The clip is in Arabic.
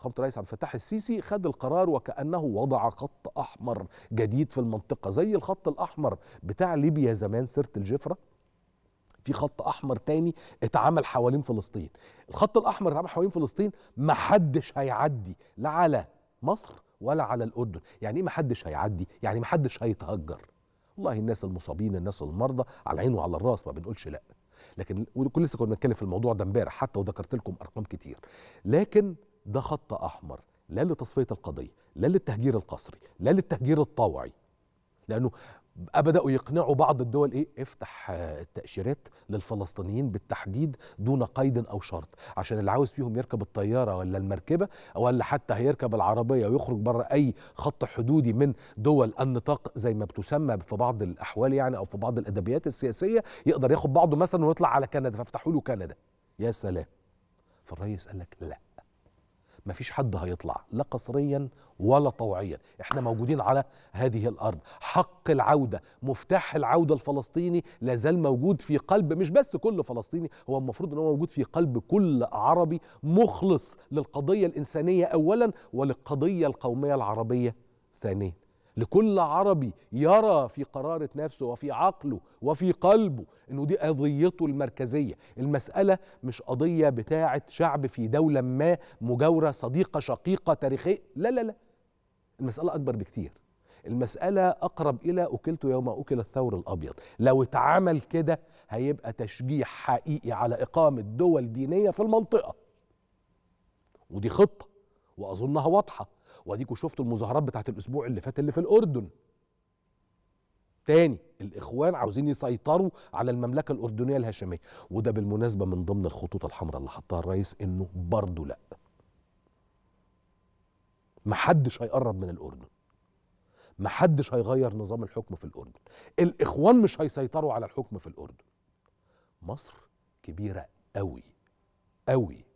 خبط الرئيس عبد الفتاح السيسي خد القرار وكانه وضع خط احمر جديد في المنطقه زي الخط الاحمر بتاع ليبيا زمان سيره الجفره في خط احمر تاني اتعمل حوالين فلسطين الخط الاحمر اتعمل حوالين فلسطين محدش هيعدي لا على مصر ولا على الاردن يعني ايه محدش هيعدي يعني محدش هيتهجر والله الناس المصابين الناس المرضى على العين وعلى الراس ما بنقولش لا لكن لسه كنا بنتكلم في الموضوع ده امبارح حتى وذكرت لكم ارقام كتير لكن ده خط احمر لا لتصفيه القضيه لا للتهجير القسري لا للتهجير الطوعي لانه بداوا يقنعوا بعض الدول ايه افتح آه، التاشيرات للفلسطينيين بالتحديد دون قيد او شرط عشان اللي عاوز فيهم يركب الطياره ولا المركبه ولا حتى هيركب العربيه ويخرج بره اي خط حدودي من دول النطاق زي ما بتسمى في بعض الاحوال يعني او في بعض الادبيات السياسيه يقدر ياخد بعضه مثلا ويطلع على كندا فافتحوا له كندا يا سلام فالرئيس قال لك لا ما فيش حد هيطلع لا قصريا ولا طوعيا احنا موجودين على هذه الارض حق العوده مفتاح العوده الفلسطيني لازال موجود في قلب مش بس كل فلسطيني هو المفروض ان هو موجود في قلب كل عربي مخلص للقضيه الانسانيه اولا وللقضيه القوميه العربيه ثانيا لكل عربي يرى في قرارة نفسه وفي عقله وفي قلبه انه دي قضيته المركزية المسألة مش قضية بتاعة شعب في دولة ما مجاورة صديقة شقيقة تاريخية لا لا لا المسألة أكبر بكتير المسألة أقرب إلى أكلت يوم أكل الثور الأبيض لو اتعمل كده هيبقى تشجيع حقيقي على إقامة دول دينية في المنطقة ودي خطة وأظنها واضحة واديكوا شفتوا المظاهرات بتاعت الاسبوع اللي فات اللي في الاردن تاني الاخوان عاوزين يسيطروا على المملكه الاردنيه الهاشميه وده بالمناسبه من ضمن الخطوط الحمراء اللي حطها الرئيس انه برضه لا محدش هيقرب من الاردن محدش هيغير نظام الحكم في الاردن الاخوان مش هيسيطروا على الحكم في الاردن مصر كبيره قوي قوي